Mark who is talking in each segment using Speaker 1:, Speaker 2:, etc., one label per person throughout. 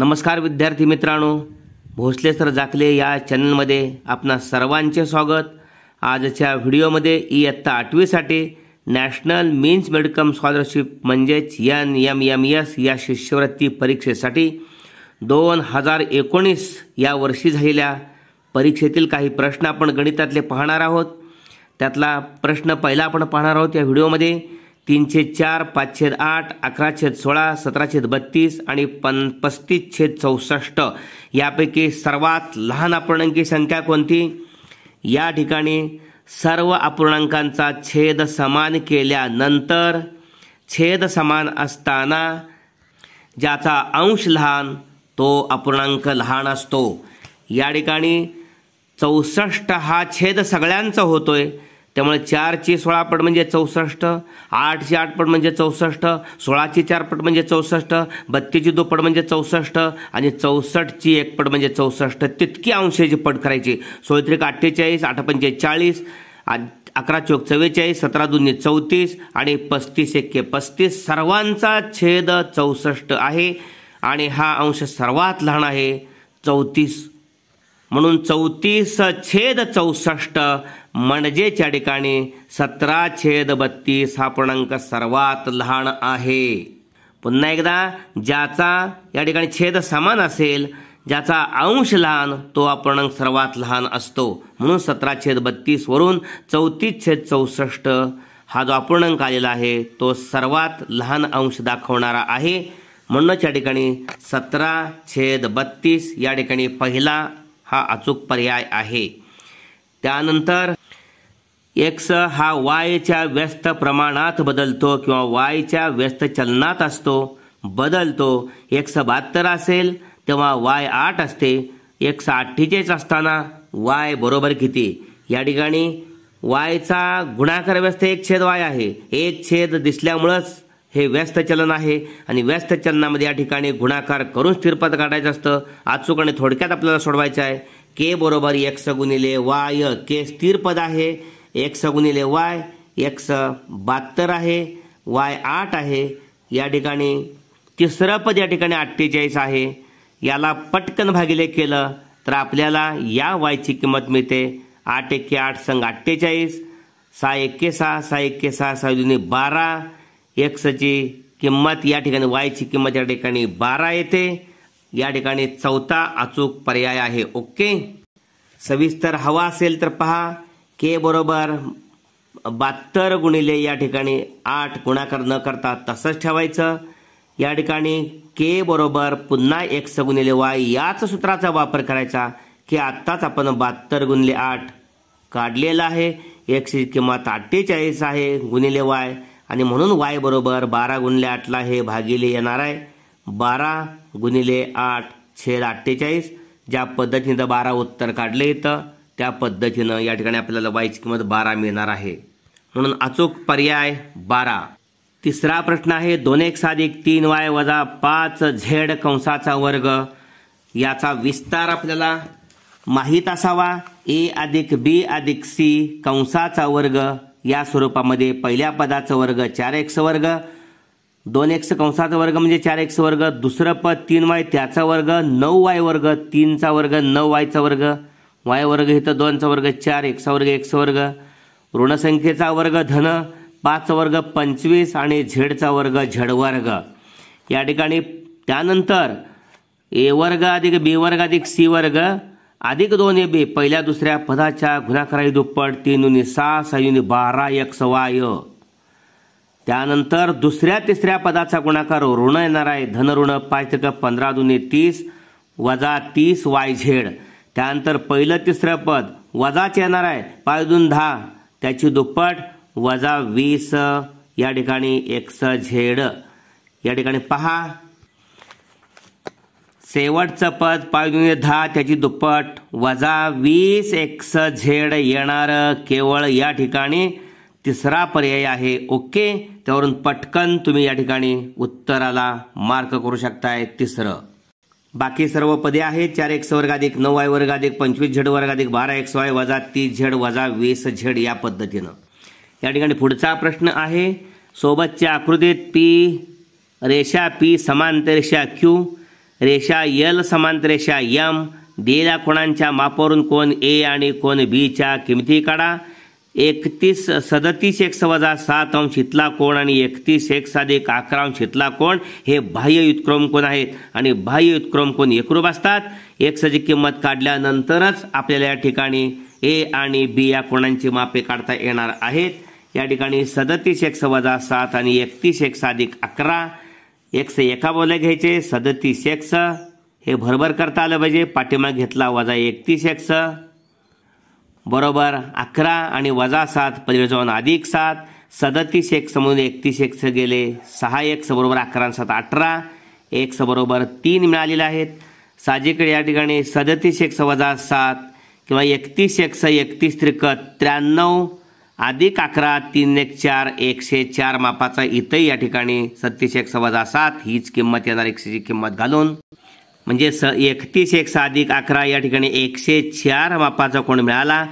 Speaker 1: नमस्कार विद्यार्थी मित्रांनो भोसले सर जाखले या चॅनलमध्ये आपणा सर्वांचे स्वागत आजच्या व्हिडिओमध्ये इयत्ता आठवीसाठी नॅशनल मीन्स मेडिकम स्कॉलरशिप म्हणजेच एन एम एम एस या शिष्यवृत्ती परीक्षेसाठी दोन हजार एकोणीस या वर्षी झालेल्या परीक्षेतील काही प्रश्न आपण गणितातले पाहणार आहोत त्यातला प्रश्न पहिला आपण पाहणार आहोत या व्हिडिओमध्ये तीनशे चार पाचशे आठ अकरा छेद सोळा सतराशे बत्तीस आणि पन पस्तीस छेद चौसष्ट यापैकी सर्वात लहान अपूर्णांकी संख्या कोणती या ठिकाणी सर्व अपूर्णांकांचा छेद समान केल्यानंतर छेद समान असताना ज्याचा अंश लहान तो अपूर्णांक लहान असतो या ठिकाणी चौसष्ट हा छेद सगळ्यांचा होतोय त्यामुळे चारचे सोळा पट म्हणजे चौसष्ट आठची आठ पट म्हणजे चौसष्ट सोळाचे चार पट म्हणजे चौसष्ट बत्तीची पट म्हणजे चौसष्ट आणि चौसष्टची एक पट म्हणजे चौसष्ट तितकी अंशाची पट करायची सोळत्रिक अठ्ठेचाळीस आठ पंचे अकरा चौक चव्वेचाळीस सतरा दोन्ही चौतीस आणि पस्तीस एके पस्तीस सर्वांचा छेद चौसष्ट आहे आणि हा अंश सर्वात लहान आहे चौतीस म्हणून चौतीस छेद चौसष्ट म्हणजेच्या ठिकाणी सतरा छेद बत्तीस हा पूर्णांक सर्वात लहान आहे पुन्हा एकदा ज्याचा या ठिकाणी छेद समान असेल ज्याचा अंश लहान तो अपूर्णांक सर्वात लहान असतो म्हणून सतरा छेद वरून चौतीस छेद चौसष्ट हा जो अपूर्णांक आलेला आहे तो सर्वात लहान अंश दाखवणारा आहे म्हणूनच या ठिकाणी सतरा छेद बत्तीस या ठिकाणी पहिला हा अचूक पर्याय आहे त्यानंतर एक्स हा वायच्या व्यस्त प्रमाणात बदलतो किंवा वायच्या व्यस्त चलनात असतो बदलतो एक्स बहात्तर असेल तेव्हा वाय आठ असते एक्स अठ्ठेचाळीस असताना वाय बरोबर किती या ठिकाणी वायचा गुणाकार व्यस्त एक छेद वाय आहे एक छेद दिसल्यामुळंच हे व्यस्त चलन आहे आणि व्यस्त चलनामध्ये या ठिकाणी गुणाकार करून स्थिरपद काढायचं असतं चुकणे थोडक्यात आपल्याला सोडवायचं आहे के बरोबर एक्स गुणिले वाय के स्थिरपद आहे एक्स गुणिले वाय एक्स बहात्तर आहे वाय आठ आहे या ठिकाणी तिसरं पद या ठिकाणी अठ्ठेचाळीस आहे याला पटकन भागिले केलं तर आपल्याला या वायची किंमत मिळते आठ एके आठ संघ अठ्ठेचाळीस सहा एके सहा सहा एक्के सहा सहा बारा एक्सची किंमत या ठिकाणी वायची किंमत या ठिकाणी बारा येते या ठिकाणी चौथा अचूक पर्याय आहे ओके सविस्तर हवा असेल तर पहा के बरोबर बहात्तर गुणिले या ठिकाणी आठ गुणाकार न करता तसंच ठेवायचं या ठिकाणी के बरोबर पुन्हा एक्स गुणिले वाय याच सूत्राचा वापर करायचा की आत्ताच आपण बहात्तर गुणिले आठ काढलेला आहे एक्सची किंमत अठ्ठेचाळीस आहे गुणिले वाय आणि म्हणून वाय बरोबर बारा गुणिले आठला हे भागिले येणार आहे बारा गुणिले आठ छेद अठ्ठेचाळीस ज्या पद्धतीनं बारा उत्तर काढले येतं त्या पद्धतीनं या ठिकाणी आपल्याला वायची किंमत बारा मिळणार आहे म्हणून अचूक पर्याय बारा तिसरा प्रश्न आहे दोन एक साधिक तीन वाय वजा पाच झेड कंसाचा वर्ग याचा विस्तार आपल्याला माहीत असावा ए अधिक बी अधिक सी कंसाचा वर्ग या स्वरूपामध्ये पहिल्या पदाचं वर्ग चार एक्स वर्ग दोन एक्स कंसाचा वर्ग म्हणजे चार एक्स वर्ग दुसरं पद तीन वाय त्याचा वर्ग नऊ वाय वर्ग तीनचा वर्ग नऊ वायचा वर्ग वाय वर्ग इथं दोनचा वर्ग चार एक्सा वर्ग एक्स वर्ग ऋणसंख्येचा वर्ग धन पाच वर्ग पंचवीस आणि झेडचा वर्ग झेड वर्ग या ठिकाणी त्यानंतर ए वर्ग अधिक बी वर्ग अधिक सी वर्ग अधिक दोन बी पहिल्या दुसऱ्या पदाच्या गुणाकाराई दुप्पट तीन उनी सहा सहा बारा एक सवा त्यानंतर दुसऱ्या तिसऱ्या पदाचा गुणाकार ऋण येणार आहे धनऋण पाच तक पंधरा दुनी तीस वजा तीस वाय झेड त्यानंतर पहिलं तिसरं पद वजाच येणार आहे पाच दोन दहा त्याची दुप्पट वजा वीस या ठिकाणी स झेड या ठिकाणी पहा शेवटचं पद पाय दहा त्याची दुप्पट वजा वीस एक्स झेड येणार केवळ या ठिकाणी तिसरा पर्याय आहे ओके त्यावरून पटकन तुम्ही या ठिकाणी उत्तराला मार्क करू शकताय तिसरं बाकी सर्व पदे आहेत चार एक्स वर्गाधिक नऊ वाय अधिक पंचवीस झेड अधिक बारा एक्स वाय वजा तीस झेड वजा वीस झेड या पद्धतीनं या ठिकाणी पुढचा प्रश्न आहे सोबतच्या आकृतीत पी रेषा पी रेषा क्यू रेषा यल समांत रेषा यम दिलेल्या कोणांच्या मापावरून कोण ए आणि कोण बीच्या किमती काढा एकतीस सदतीस एक वजा सात अंश इथला कोण आणि एकतीस एक साधिक अकरा अंश इथला कोण हे बाह्य उत्क्रम कोण आहेत आणि बाह्य उत्क्रम कोण एकरूप असतात सजी किंमत काढल्यानंतरच आपल्याला या ठिकाणी ए आणि बी या कोणांची मापे काढता येणार आहेत या ठिकाणी सदतीस एक वजा सात आणि एकतीस एक साधिक अकरा एकशे एका बोले घ्यायचे सदतीस एक्स हे भरभर करता आलं पाहिजे पाठिंबा घेतला वजा एकतीस एक्स बरोबर अकरा आणि वजा सात पहिले जाऊन अधिक सात सदतीस एक म्हणून एकतीस एक्स गेले सहा एक्स बरोबर अकरा सात अठरा एक्स बरोबर तीन मिळालेले आहेत साजिकडे या ठिकाणी सदतीस एक्स वजा सात किंवा एकतीस एक्स एकतीस त्रिक त्र्याण्णव अधिक अकरा तीन एक चार एकशे चार मापाचा इथंही या ठिकाणी सत्तीस एक सव्वा सात हीच किंमत येणार एकशेची किंमत घालून म्हणजे स एकतीस एक सहा अधिक अकरा या ठिकाणी एकशे चार मापाचा कोण मिळाला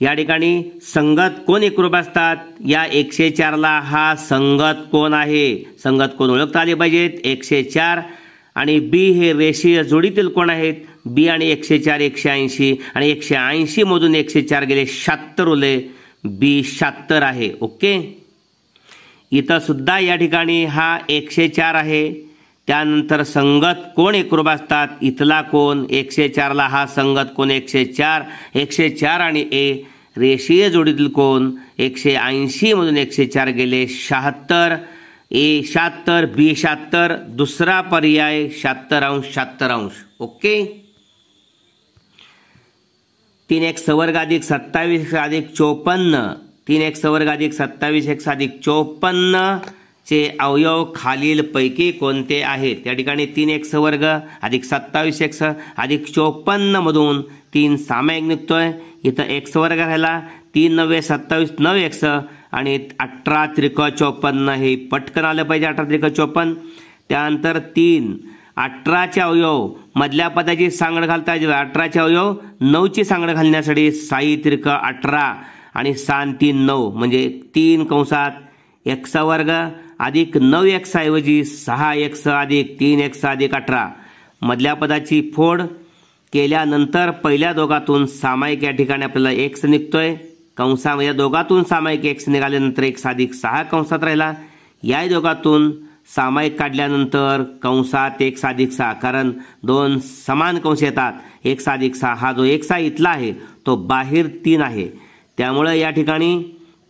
Speaker 1: या ठिकाणी संगत कोण एकरूप असतात या एकशे चारला हा संगत कोण आहे संगत कोण ओळखता आले पाहिजेत एकशे चार आणि बी हे रेषीय जोडीतील कोण आहेत बी आणि एकशे चार एकशे ऐंशी आणि एकशे ऐंशीमधून एकशे चार गेले शहात्तर उरले बी शहात्तर आहे ओके इथंसुद्धा या ठिकाणी हा एकशे चार आहे त्यानंतर संगत कोण एकरूप असतात इथला कोण एकशे चारला हा संगत कोण एकशे चार एकशे चार आणि ए रेषीय जोडीतील कोण एकशे ऐंशी ऐंशीमधून एकशे चार गेले शहात्तर ए शहात्तर बी शहात्तर दुसरा पर्याय शहात्तर अंश शहात्तर अंश ओके तीन एक सवर्ग अधिक सत्तावीस अधिक चौपन्न तीन एक सवर्ग अधिक सत्तावीस एक अधिक चोपन्न चे अवयव खालीलपैकी कोणते आहेत त्या ठिकाणी तीन एक सवर्ग अधिक सत्तावीस एक अधिक चोपन्नमधून तीन सामायिक निघतो आहे इथं एक सवर्ग राहिला तीन नव्वे सत्तावीस एक स आणि अठरा त्रिक चौपन्न हे पटकन आलं पाहिजे अठरा त्रिक चौपन्न त्यानंतर तीन अठराचे अवयव मधल्या पदाची सांगड घालता अठराचे अवयव नऊची सांगड घालण्यासाठी साई तीर्क अठरा आणि सान तीन नऊ म्हणजे तीन कंसात एक्स वर्ग अधिक नऊ एक्साऐवजी सहा एक्स अधिक तीन एक्स अधिक अठरा मधल्या पदाची फोड केल्यानंतर पहिल्या दोघातून सामायिक या ठिकाणी आपल्याला एक्स निघतोय या दोघातून सामायिक एक्स निघाल्यानंतर एक अधिक सहा कंसात राहिला या दोघातून सामायिक काढल्यानंतर कंसात एक साधिक सहा कारण दोन समान कंस येतात एक साधिक सहा हा जो एक सहा इथला आहे तो बाहेर तीन आहे त्यामुळं या ठिकाणी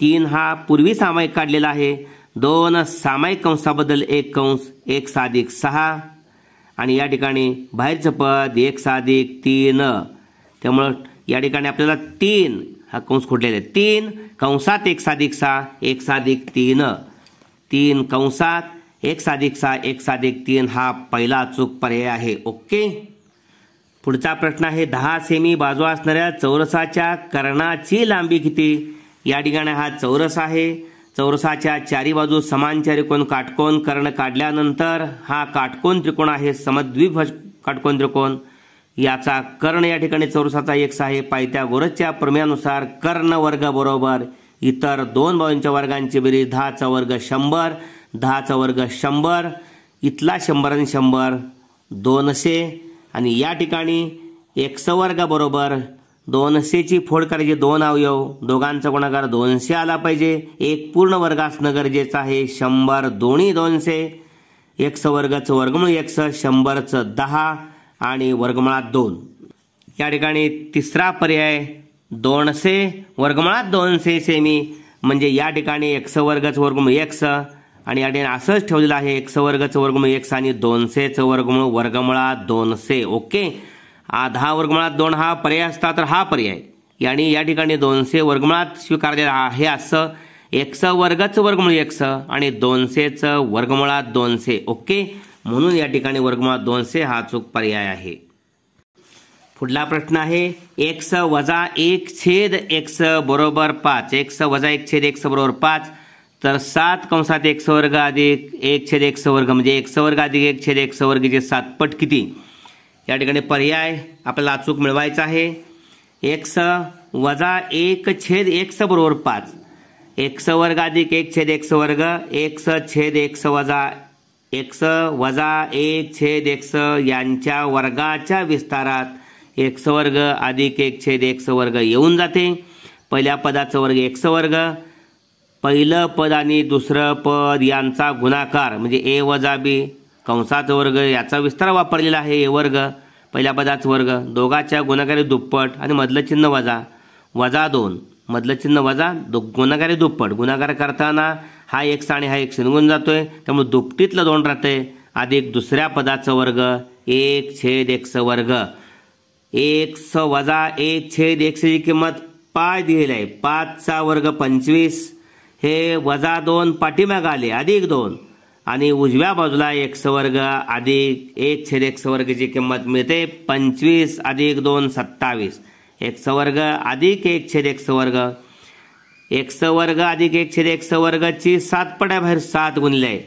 Speaker 1: तीन हा पूर्वी सामायिक काढलेला आहे दोन सामायिक कंसाबद्दल एक कंस एक साधिक सहा आणि या ठिकाणी बाहेरचं पद एक साधिक तीन त्यामुळं या ठिकाणी आपल्याला तीन हा कंस खोडलेला आहे तीन कंसात एक साधिक सहा एक साधिक तीन तीन कंसात एक साधिक सहा एक साधिक तीन हा पहिला चूक पर्याय आहे ओके पुढचा प्रश्न आहे दहा सेमी बाजू असणाऱ्या चौरसाच्या कर्णाची लांबी किती या ठिकाणी हा चौरस आहे चौरसाच्या चारी बाजू समान चारिकोण काटकोन कर्ण काढल्यानंतर हा काटकोन त्रिकोण आहे समद्विभज काटकोन त्रिकोण याचा कर्ण या ठिकाणी चौरसाचा एक्स आहे पायत्या गोरजच्या प्रमेयानुसार कर्ण वर्ग बरोबर इतर दोन बाजूंच्या वर्गांची बेरीज दहाचा वर्ग शंभर दहाचा वर्ग शंभर इथला शंभर आणि शंभर दोनशे आणि या ठिकाणी स वर्गाबरोबर दोनशेची फोड करायची दोन अवयव दोघांचा गुणाकार दोनशे आला पाहिजे एक पूर्ण वर्ग असणं गरजेचं आहे शंभर दोन्ही दोनशे एकसं वर्गाचं वर्गमूळ स शंभरचं दहा आणि वर्गमुळात दोन या ठिकाणी तिसरा पर्याय दोनशे वर्गमुळात दोनशे सेमी म्हणजे या ठिकाणी एकसं वर्गाचं वर्गमूळ स आणि या ठिकाणी असंच ठेवलेलं आहे एक वर्ग चौवर्गमुळे एक आणि दोनशे वर्गमूळ वर्गमुळात दोनशे ओके आधा वर्गमुळात दोन हा पर्याय असता तर हा पर्याय याने या ठिकाणी दोनशे वर्गमुळात स्वीकारलेला आहे असं एक वर्गच वर्गमुळ एक्स आणि दोनशेचं वर्गमुळात दोनशे ओके म्हणून या ठिकाणी वर्गमुळात दोनशे हा चूक पर्याय आहे पुढला प्रश्न आहे एक्स वजा एक छेद एक्स बरोबर पाच एक्स वजा एक छेद एक्स बरोबर पाच तर सात कंसात एक सवर्ग अधिक एक छेद एक सवर्ग म्हणजे एक सवर्ग अधिक एक छेद एक सात पट किती या ठिकाणी पर्याय आपल्याला अचूक मिळवायचा आहे एक स वजा एक छेद एक स बरोबर पाच एक्स वर्ग अधिक एक छेद एक स वर्ग एक स छेद एक स वजा एक स वजा एक छेद एक स यांच्या वर्गाच्या विस्तारात एक्स वर्ग अधिक एक छेद एक स वर्ग येऊन जाते पहिल्या पदाचं वर्ग एक्स वर्ग पहिलं पद आणि दुसरं पद यांचा गुणाकार म्हणजे ए वजा बी कंसाचं वर्ग याचा विस्तार वापरलेला आहे ए वर्ग पहिल्या पदाच वर्ग दोघाच्या गुणाकारी दुप्पट आणि मधलं चिन्ह वजा वजा दोन मधलं चिन्ह वजा दो गुणाकारी दुप्पट गुणाकार करताना हा एक आणि हा एक जातो जातोय त्यामुळे दुपटीतलं दोन राहते अधिक दुसऱ्या पदाचं वर्ग एक छेद स वर्ग स वजा एक छेद एकशेची किंमत पाच दिलेली आहे पाचचा वर्ग पंचवीस हे वजा दोन पाठीमाग आले अधिक दोन आणि उजव्या बाजूला एक सवर्ग अधिक एक छेद एक सवर्गची किंमत मिळते पंचवीस अधिक दोन सत्तावीस एक सवर्ग अधिक एक छेद एक सवर्ग एक सवर्ग अधिक एक छेद एक सवर्गाची सात पड्याबाहेर सात गुणले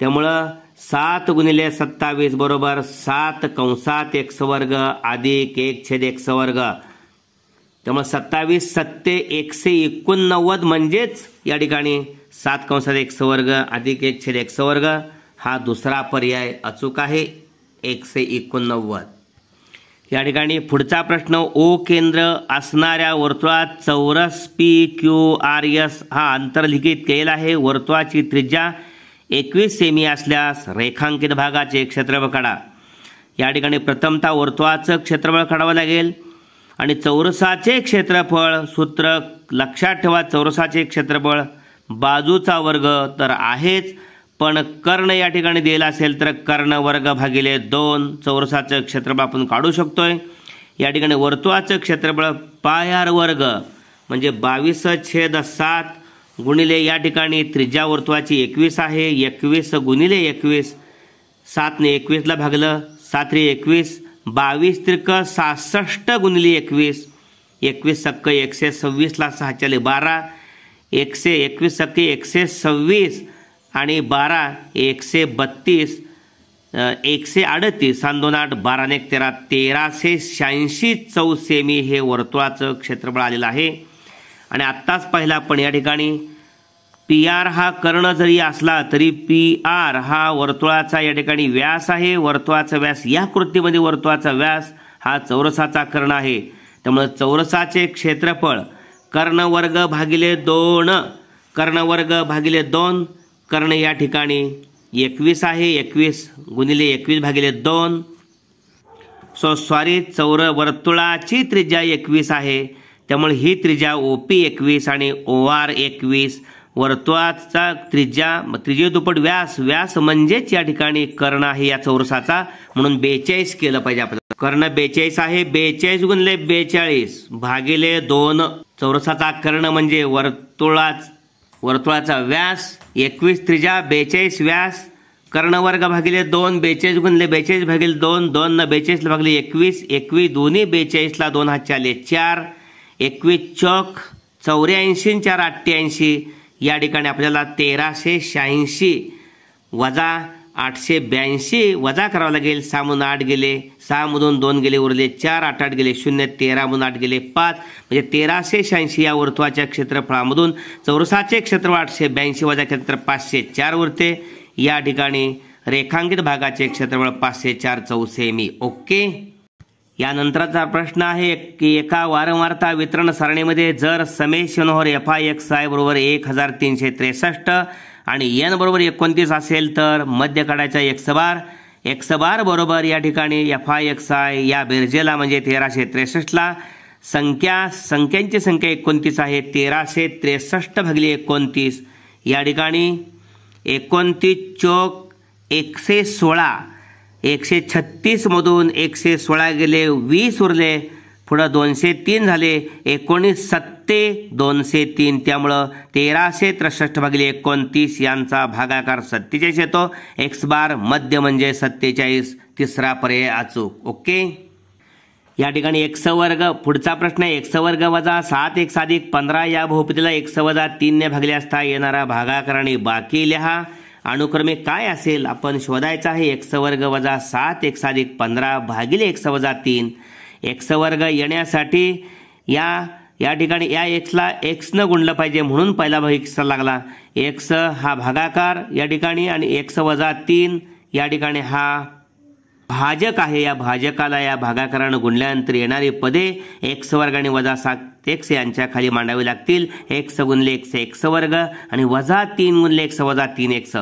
Speaker 1: त्यामुळं सात गुणिले सत्तावीस बरोबर सात कंसात एक सवर्ग अधिक एक छेद एक सवर्ग त्यामुळे सत्तावीस सत्ते एकशे एकोणनव्वद म्हणजेच या ठिकाणी सात कंसात एक सवर्ग अधिक एक छेद एक सवर्ग हा दुसरा पर्याय अचूक आहे एकशे एकोणनव्वद या ठिकाणी पुढचा प्रश्न ओ केंद्र असणाऱ्या वर्तुळात चौरस पी क्यू आर एस हा अंतर्लिखित केला आहे वर्तुळाची त्रिज्या एकवीस सेमी असल्यास रेखांकित भागाचे क्षेत्रफळ काढा या ठिकाणी प्रथमतः वर्तुळाचं क्षेत्रफळ काढावं लागेल आणि चौरसाचे क्षेत्रफळ सूत्र लक्षात ठेवा चौरसाचे क्षेत्रफळ बाजूचा वर्ग तर आहेच पण कर्ण या ठिकाणी दिलेला असेल तर कर्ण वर्ग भागिले दोन चौरसाचं क्षेत्रफळ आपण काढू शकतोय या ठिकाणी वर्तुळाचं क्षेत्रफळ पायार वर्ग म्हणजे बावीस छेद सात गुणिले या ठिकाणी त्रिज्या वर्तुळाची एकवीस आहे एकवीस गुणिले एकवीस सातने एकवीसला भागलं सात एकवीस बावीस त्रिक सहासष्ट गुणिले एकवीस एकवीस सक्क एकशे सव्वीसला सहाच्याले बारा एकशे एकवीस सक्के एकशे सव्वीस आणि बारा एकशे बत्तीस एकशे अडतीस दोन आठ बाराने एक तेरा तेराशे शहाऐंशी चौसेमी हे वर्तुळाचं क्षेत्रफळ आलेलं आहे आणि आत्ताच पाहिलं आपण या ठिकाणी पी आर हा कर्ण जरी असला तरी पी आर हा वर्तुळाचा या ठिकाणी व्यास आहे वर्तुळाचा व्यास या कृतीमध्ये वर्तुळाचा व्यास हा चौरसाचा कर्ण आहे त्यामुळे चौरसाचे क्षेत्रफळ कर्णवर्ग भागिले दोन कर्णवर्ग भागिले दोन कर्ण या ठिकाणी एकवीस आहे एकवीस गुणिले एकवीस भागिले दोन सो सॉरी चौर वर्तुळाची त्रिज्या एकवीस आहे त्यामुळे ही त्रिज्या ओ पी एकवीस आणि ओ आर एकवीस वर्तुळाचा त्रिज्या त्रिजे दुपट व्यास व्यास म्हणजेच या ठिकाणी कर्ण आहे या चौरसाचा म्हणून बेचाळीस केलं पाहिजे आपल्याला कर्ण बेचाळीस आहे बेचाळीस गुणले बेचाळीस भागिले दोन चौरसाचा कर्ण म्हणजे वर्तुळा वर्तुळाचा व्यास एकवीस त्रिजा बेचाळीस व्यास कर्ण वर्ग भागिले दोन बेचाळीस गुणले बेचाळीस भागिले दोन दोन न बेचाळीसला भागले एकवीस एकवीस दोन्ही बेचाळीसला दोन हात चाले चार एकवीस चौक चौऱ्याऐंशी चार अठ्ठ्याऐंशी या ठिकाणी आपल्याला तेराशे शहाऐंशी वजा आठशे ब्याऐंशी वजा करावं लागेल सहा सहामधून आठ गेले सहामधून दोन गेले उरले चार आठ आठ गेले शून्य तेरामधून आठ गेले पाच म्हणजे तेराशे शहाऐंशी या वर्तुळाच्या क्षेत्रफळामधून चौरसाचे क्षेत्रफळ आठशे ब्याऐंशी वजा क्षेत्र पाचशे चार उरते या ठिकाणी रेखांकित भागाचे क्षेत्रफळ पाचशे चार चौसेमी ओके यानंतरचा प्रश्न आहे की एका वारंवारता वितरण सारणीमध्ये जर समेश शनोहर एफ आय एक्स आय बरोबर एक हजार तीनशे त्रेसष्ट आणि एन बरोबर एकोणतीस असेल तर मध्य मध्यकाळाच्या एक सबार एक्स बार बरोबर या ठिकाणी एफ आय एक्स आय या बेरजेला म्हणजे तेराशे त्रेसष्टला संख्या संख्यांची संख्या एकोणतीस आहे तेराशे त्रेसष्ट भागली एकोणतीस या ठिकाणी एकोणतीस चोक एकशे सोळा एकशे छत्तीसमधून एकशे सोळा गेले वीस उरले पुढं दोनशे तीन झाले एकोणीस सत्ते दोनशे तीन त्यामुळं तेराशे त्रेसष्ट भागिले एकोणतीस यांचा भागाकार सत्तेचाळीस येतो एक्स बार मध्य म्हणजे सत्तेचाळीस तिसरा पर्याय अचूक ओके या ठिकाणी एक्स वर्ग पुढचा प्रश्न एक्स वर्ग वजा सात एक अधिक पंधरा या भोपतीला एक्स वजा तीनने भागले असता येणारा भागाकार आणि बाकी लिहा अनुक्रमे काय असेल आपण शोधायचा आहे एक्स वर्ग वजा सात एक्स अधिक पंधरा भागिले एक्स वजा तीन एक्स वर्ग येण्यासाठी या या ठिकाणी या एक्सला एक्सनं गुणलं पाहिजे म्हणून पहिला भाग एक्स लागला एक्स हा भागाकार या ठिकाणी आणि एक्स वजा तीन या ठिकाणी हा भाजक आहे या भाजकाला या भागाकारानं गुणल्यानंतर येणारी पदे एक्स वर्ग आणि वजा सात एक्स यांच्या खाली मांडावी लागतील एक्स गुणले एक्स एक्स वर्ग आणि वजा तीन गुणले एक्स वजा तीन एक्स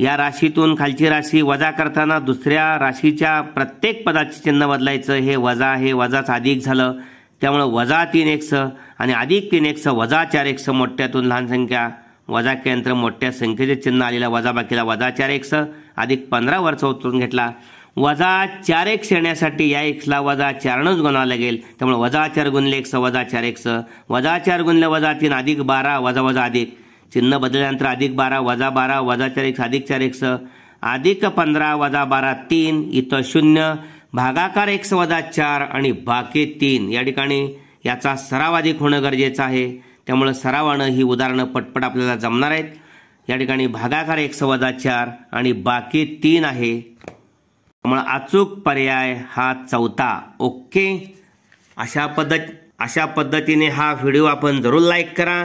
Speaker 1: या राशीतून खालची राशी वजा करताना दुसऱ्या राशीच्या प्रत्येक पदाचे चिन्ह बदलायचं हे वजा हे वजाच अधिक झालं त्यामुळं वजा तीन एक्स आणि अधिक तीन एक्स वजा चार एक्स मोठ्यातून लहान संख्या वजा केंद्र मोठ्या संख्येचे चिन्ह आलेला बाकीला वजा चार एक्स अधिक वर्ष उतरून घेतला वजा चार एक येण्यासाठी या एक्सला वजा चारणच गुणावं लागेल त्यामुळे वजा चार गुणले एक्स वजा चार एक्स वजा चार गुणले वजा तीन अधिक बारा वजा वजा अधिक चिन्ह बदलल्यानंतर अधिक बारा वजा बारा वजा चार एक्स अधिक चार एक्स अधिक पंधरा वजा बारा तीन इथं शून्य भागाकार एक्स वजा चार आणि बाकी तीन या ठिकाणी याचा सराव अधिक होणं गरजेचं आहे त्यामुळं सरावानं ही उदाहरणं पटपट आपल्याला जमणार आहेत या ठिकाणी भागाकार एक्स वजा चार आणि बाकी तीन आहे त्यामुळे अचूक पर्याय हा चौथा ओके अशा पद्धत अशा पद्धतीने हा व्हिडिओ आपण जरूर लाईक करा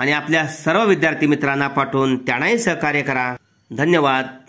Speaker 1: आणि आपल्या सर्व विद्यार्थी मित्रांना पाठवून त्यांनाही सहकार्य करा धन्यवाद